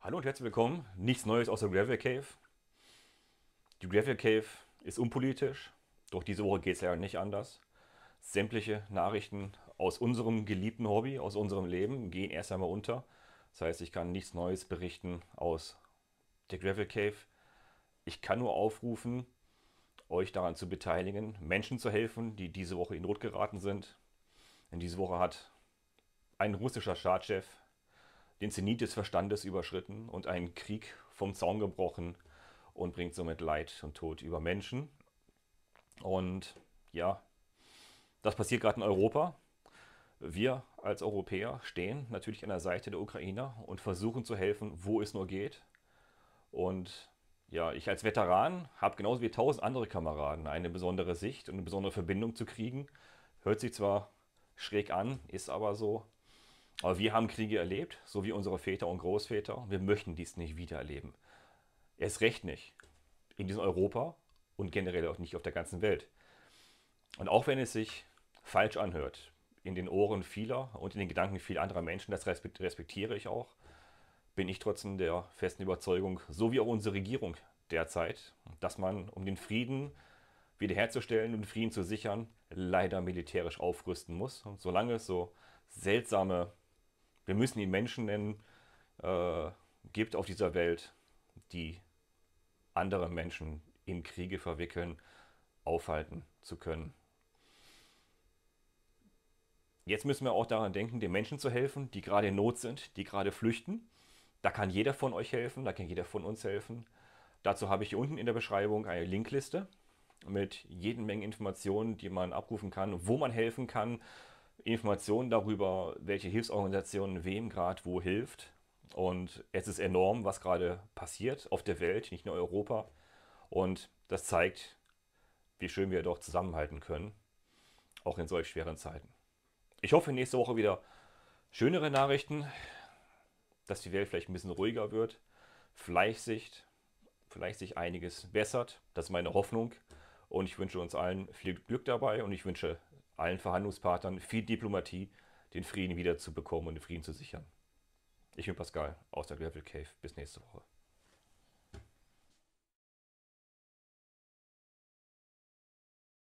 Hallo und herzlich willkommen. Nichts Neues aus der Gravel Cave. Die Gravel Cave ist unpolitisch, doch diese Woche geht es leider nicht anders. Sämtliche Nachrichten aus unserem geliebten Hobby, aus unserem Leben, gehen erst einmal unter. Das heißt, ich kann nichts Neues berichten aus der Gravel Cave. Ich kann nur aufrufen, euch daran zu beteiligen, Menschen zu helfen, die diese Woche in Not geraten sind. Denn diese Woche hat ein russischer Staatschef den Zenit des Verstandes überschritten und einen Krieg vom Zaun gebrochen und bringt somit Leid und Tod über Menschen. Und ja, das passiert gerade in Europa. Wir als Europäer stehen natürlich an der Seite der Ukrainer und versuchen zu helfen, wo es nur geht. Und ja, ich als Veteran habe genauso wie tausend andere Kameraden eine besondere Sicht und eine besondere Verbindung zu kriegen. Hört sich zwar schräg an, ist aber so. Aber wir haben Kriege erlebt, so wie unsere Väter und Großväter. Wir möchten dies nicht wieder erleben. Erst recht nicht. In diesem Europa und generell auch nicht auf der ganzen Welt. Und auch wenn es sich falsch anhört, in den Ohren vieler und in den Gedanken vieler anderer Menschen, das respektiere ich auch, bin ich trotzdem der festen Überzeugung, so wie auch unsere Regierung derzeit, dass man, um den Frieden wiederherzustellen und Frieden zu sichern, leider militärisch aufrüsten muss. Und solange es so seltsame wir müssen ihn Menschen nennen, äh, gibt auf dieser Welt, die andere Menschen in Kriege verwickeln, aufhalten zu können. Jetzt müssen wir auch daran denken, den Menschen zu helfen, die gerade in Not sind, die gerade flüchten. Da kann jeder von euch helfen, da kann jeder von uns helfen. Dazu habe ich hier unten in der Beschreibung eine Linkliste mit jeden Mengen Informationen, die man abrufen kann, wo man helfen kann, Informationen darüber, welche Hilfsorganisationen wem gerade wo hilft. Und es ist enorm, was gerade passiert auf der Welt, nicht nur Europa. Und das zeigt, wie schön wir doch zusammenhalten können, auch in solch schweren Zeiten. Ich hoffe nächste Woche wieder schönere Nachrichten, dass die Welt vielleicht ein bisschen ruhiger wird, vielleicht sich, vielleicht sich einiges bessert. Das ist meine Hoffnung. Und ich wünsche uns allen viel Glück dabei und ich wünsche allen Verhandlungspartnern viel Diplomatie, den Frieden wiederzubekommen und den Frieden zu sichern. Ich bin Pascal aus der Gravel Cave. Bis nächste Woche.